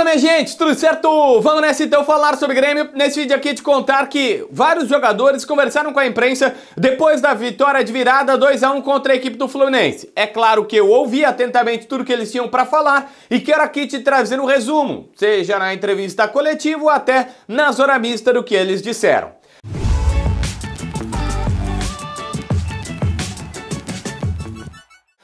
Fala minha gente, tudo certo? Vamos nessa então falar sobre Grêmio. Nesse vídeo aqui te contar que vários jogadores conversaram com a imprensa depois da vitória de virada 2 a 1 contra a equipe do Fluminense. É claro que eu ouvi atentamente tudo que eles tinham para falar e quero aqui te trazer um resumo, seja na entrevista coletiva ou até na zona mista do que eles disseram.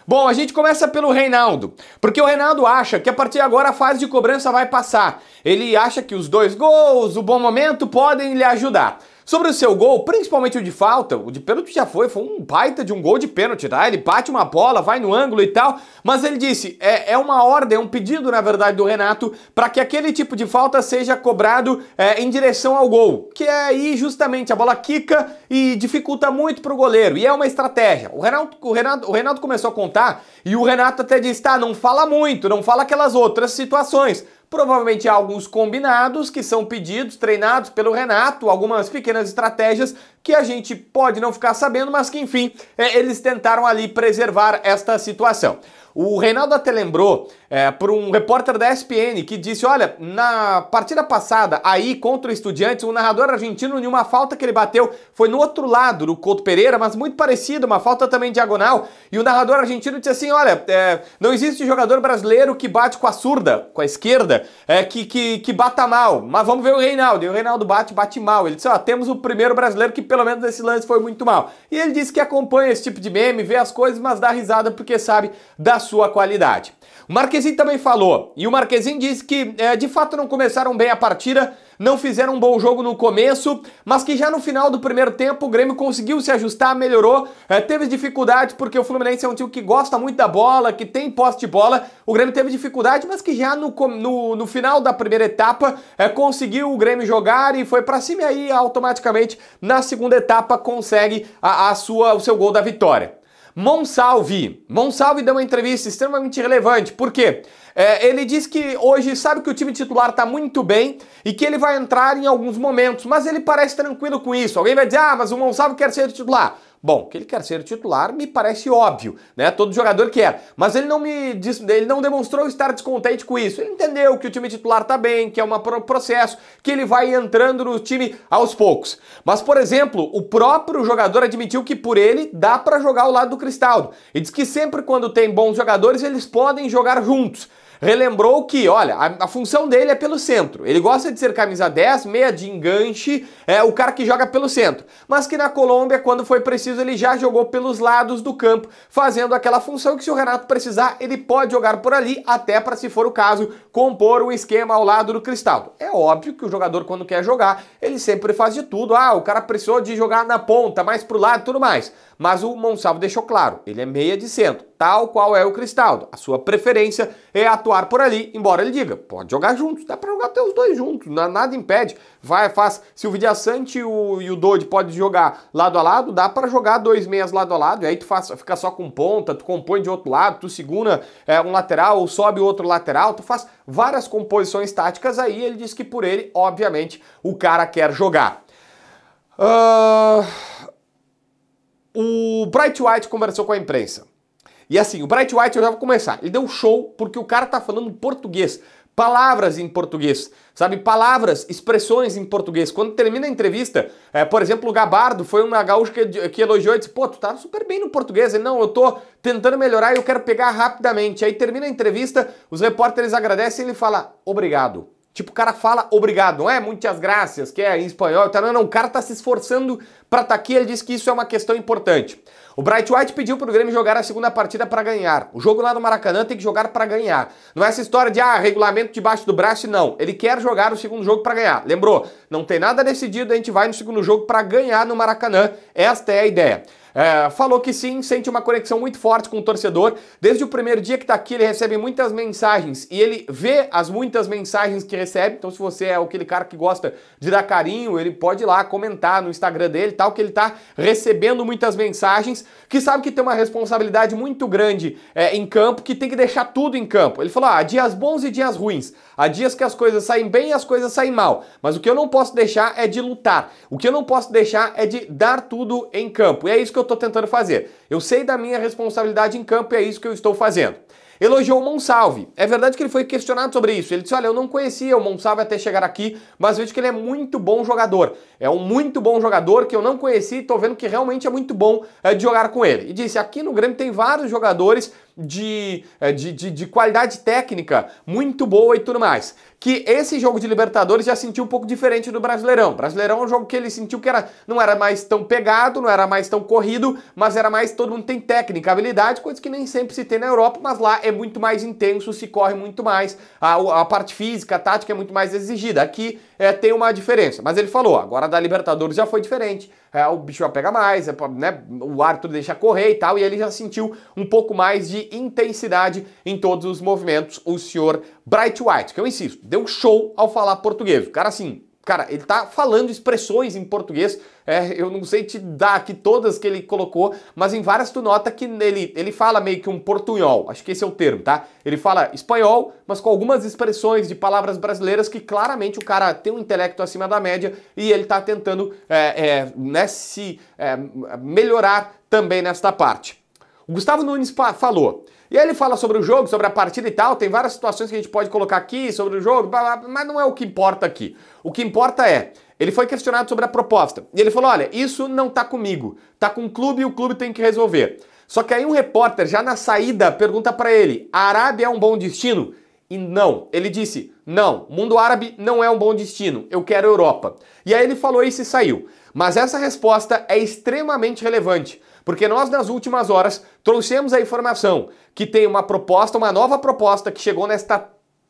Bom, a gente começa pelo Reinaldo, porque o Reinaldo acha que a partir de agora a fase de cobrança vai passar. Ele acha que os dois gols, o bom momento podem lhe ajudar. Sobre o seu gol, principalmente o de falta, o de pênalti já foi, foi um baita de um gol de pênalti, tá? Ele bate uma bola, vai no ângulo e tal, mas ele disse, é, é uma ordem, é um pedido, na verdade, do Renato para que aquele tipo de falta seja cobrado é, em direção ao gol, que é aí justamente a bola quica e dificulta muito para o goleiro, e é uma estratégia. O Renato, o, Renato, o Renato começou a contar e o Renato até disse, tá, não fala muito, não fala aquelas outras situações, Provavelmente há alguns combinados que são pedidos, treinados pelo Renato, algumas pequenas estratégias que a gente pode não ficar sabendo, mas que enfim, é, eles tentaram ali preservar esta situação. O Reinaldo até lembrou é, por um repórter da ESPN que disse: olha, na partida passada, aí contra o Estudiantes, o narrador argentino, em uma falta que ele bateu, foi no outro lado do Couto Pereira, mas muito parecido, uma falta também diagonal. E o narrador argentino disse assim: olha, é, não existe jogador brasileiro que bate com a surda, com a esquerda, é, que, que, que bata mal. Mas vamos ver o Reinaldo. E o Reinaldo bate, bate mal. Ele disse: ó, temos o primeiro brasileiro que pelo menos nesse lance foi muito mal. E ele disse que acompanha esse tipo de meme, vê as coisas, mas dá risada porque sabe das sua qualidade. O também falou, e o Marquezin disse que é, de fato não começaram bem a partida, não fizeram um bom jogo no começo, mas que já no final do primeiro tempo o Grêmio conseguiu se ajustar, melhorou, é, teve dificuldade porque o Fluminense é um time que gosta muito da bola, que tem posse de bola, o Grêmio teve dificuldade, mas que já no, no, no final da primeira etapa é, conseguiu o Grêmio jogar e foi para cima e aí automaticamente na segunda etapa consegue a, a sua, o seu gol da vitória. Monsalve. Monsalve deu uma entrevista extremamente relevante. Por quê? É, ele diz que hoje sabe que o time titular está muito bem e que ele vai entrar em alguns momentos, mas ele parece tranquilo com isso. Alguém vai dizer, ah, mas o Monsalve quer ser titular. Bom, que ele quer ser titular me parece óbvio, né? Todo jogador quer. Mas ele não me ele não demonstrou estar descontente com isso. Ele entendeu que o time titular tá bem, que é um processo, que ele vai entrando no time aos poucos. Mas, por exemplo, o próprio jogador admitiu que por ele dá para jogar ao lado do Cristaldo. E diz que sempre quando tem bons jogadores, eles podem jogar juntos relembrou que, olha, a, a, função dele é pelo centro. Ele gosta de ser camisa 10, meia de enganche, é o cara que joga pelo centro. Mas que na Colômbia, quando foi preciso, ele já jogou pelos lados do campo, fazendo aquela função que se o Renato precisar, ele pode jogar por ali, até para, se for o caso, compor um esquema ao lado do Cristaldo. É óbvio que o jogador, quando quer jogar, ele sempre faz de tudo. Ah, o cara precisou de jogar na ponta, mais pro lado, tudo mais. Mas o Monsalvo deixou claro, ele é meia de centro tal qual é o Cristaldo. A sua preferência é atuar por ali, embora ele diga, pode jogar juntos, dá para jogar até os dois juntos, nada impede. Vai, faz, se o Vidiaçante e o, e o Dodi podem jogar lado a lado, dá para jogar dois meias lado a lado, e aí tu faz, fica só com ponta, tu compõe de outro lado, tu segura é, um lateral ou sobe outro lateral, tu faz várias composições táticas aí, ele diz que por ele, obviamente, o cara quer jogar. Uh... O Bright White conversou com a imprensa. E assim, o Bright White, eu já vou começar. Ele deu show porque o cara tá falando português. Palavras em português, sabe? Palavras, expressões em português. Quando termina a entrevista, é, por exemplo, o Gabardo foi uma gaúcha que, que elogiou e disse: pô, tu tá super bem no português. Ele, não, eu tô tentando melhorar e eu quero pegar rapidamente. Aí termina a entrevista, os repórteres agradecem e ele fala: obrigado. Tipo, o cara fala obrigado, não é muitas graças, que é em espanhol, tá? não, não, o cara tá se esforçando para estar tá aqui ele disse que isso é uma questão importante. O Bright White pediu para o Grêmio jogar a segunda partida para ganhar. O jogo lá no Maracanã tem que jogar para ganhar. Não é essa história de, ah, regulamento debaixo do braço, não. Ele quer jogar o segundo jogo para ganhar. Lembrou, não tem nada decidido, a gente vai no segundo jogo para ganhar no Maracanã. Esta é a ideia. É, falou que sim, sente uma conexão muito forte com o torcedor. Desde o primeiro dia que está aqui, ele recebe muitas mensagens e ele vê as muitas mensagens que recebe. Então, se você é aquele cara que gosta de dar carinho, ele pode ir lá comentar no Instagram dele que ele está recebendo muitas mensagens, que sabe que tem uma responsabilidade muito grande é, em campo, que tem que deixar tudo em campo. Ele falou: ah, há dias bons e dias ruins, há dias que as coisas saem bem e as coisas saem mal, mas o que eu não posso deixar é de lutar, o que eu não posso deixar é de dar tudo em campo, e é isso que eu estou tentando fazer. Eu sei da minha responsabilidade em campo e é isso que eu estou fazendo elogiou o Monsalve. É verdade que ele foi questionado sobre isso. Ele disse: Olha, eu não conhecia o Monsalve até chegar aqui, mas vejo que ele é muito bom jogador. É um muito bom jogador que eu não conheci e estou vendo que realmente é muito bom é, de jogar com ele. E disse: Aqui no Grêmio tem vários jogadores de, é, de, de, de qualidade técnica muito boa e tudo mais que esse jogo de Libertadores já sentiu um pouco diferente do Brasileirão. Brasileirão é um jogo que ele sentiu que era, não era mais tão pegado, não era mais tão corrido, mas era mais todo mundo tem técnica, habilidade, coisa que nem sempre se tem na Europa, mas lá é muito mais intenso, se corre muito mais, a, a parte física, a tática é muito mais exigida. Aqui é, tem uma diferença. Mas ele falou, agora da Libertadores já foi diferente é, o bicho já pega mais, é, né, o árbitro deixa correr e tal, e ele já sentiu um pouco mais de intensidade em todos os movimentos, o senhor Bright White, que eu insisto, deu show ao falar português. O cara, assim, Cara, ele tá falando expressões em português, é, eu não sei te dar aqui todas que ele colocou, mas em várias tu nota que ele, ele fala meio que um portunhol, acho que esse é o termo, tá? Ele fala espanhol, mas com algumas expressões de palavras brasileiras que claramente o cara tem um intelecto acima da média e ele tá tentando é, é, né, se é, melhorar também nesta parte. O Gustavo Nunes falou: e aí ele fala sobre o jogo, sobre a partida e tal, tem várias situações que a gente pode colocar aqui sobre o jogo, mas não é o que importa aqui. O que importa é, ele foi questionado sobre a proposta. E ele falou: olha, isso não tá comigo, tá com o clube e o clube tem que resolver. Só que aí um repórter, já na saída, pergunta para ele: a Arábia é um bom destino? E não, ele disse: não, mundo árabe não é um bom destino, eu quero Europa. E aí ele falou isso e saiu. Mas essa resposta é extremamente relevante, porque nós, nas últimas horas, trouxemos a informação que tem uma proposta, uma nova proposta que chegou nesta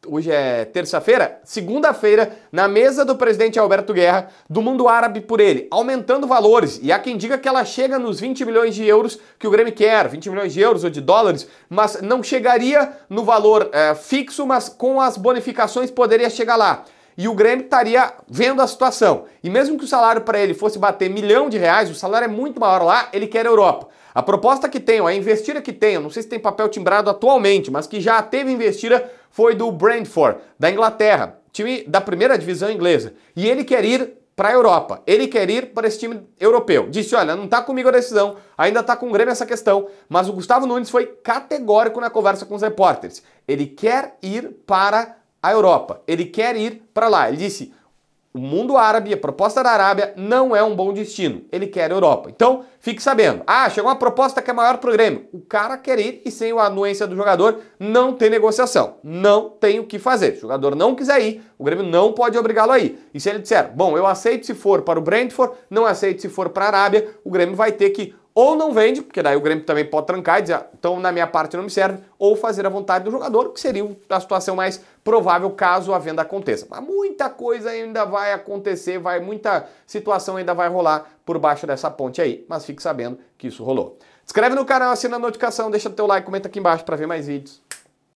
hoje é terça-feira, segunda-feira, na mesa do presidente Alberto Guerra, do mundo árabe por ele, aumentando valores. E há quem diga que ela chega nos 20 milhões de euros que o Grêmio quer, 20 milhões de euros ou de dólares, mas não chegaria no valor é, fixo, mas com as bonificações poderia chegar lá e o Grêmio estaria vendo a situação. E mesmo que o salário para ele fosse bater milhão de reais, o salário é muito maior lá, ele quer a Europa. A proposta que tenho, a investida que tenho, não sei se tem papel timbrado atualmente, mas que já teve investida foi do Brentford, da Inglaterra, time da primeira divisão inglesa. E ele quer ir para a Europa. Ele quer ir para esse time europeu. Disse: olha, não está comigo a decisão, ainda está com o Grêmio essa questão. Mas o Gustavo Nunes foi categórico na conversa com os repórteres. Ele quer ir para Europa. Ele quer ir para lá. Ele disse: o mundo árabe, a proposta da Arábia não é um bom destino. Ele quer a Europa. Então, fique sabendo. Ah, chegou uma proposta que é maior pro Grêmio. O cara quer ir e sem a anuência do jogador não tem negociação. Não tem o que fazer. Se o jogador não quiser ir, o Grêmio não pode obrigá-lo a ir. E se ele disser, bom, eu aceito se for para o Brentford, não aceito se for para a Arábia, o Grêmio vai ter que ou não vende, porque daí o Grêmio também pode trancar e dizer, ah, então na minha parte não me serve, ou fazer a vontade do jogador, que seria a situação mais provável caso a venda aconteça. Mas muita coisa ainda vai acontecer, vai muita situação ainda vai rolar por baixo dessa ponte aí, mas fique sabendo que isso rolou. Inscreve no canal, assina a notificação, deixa o teu like, comenta aqui embaixo para ver mais vídeos.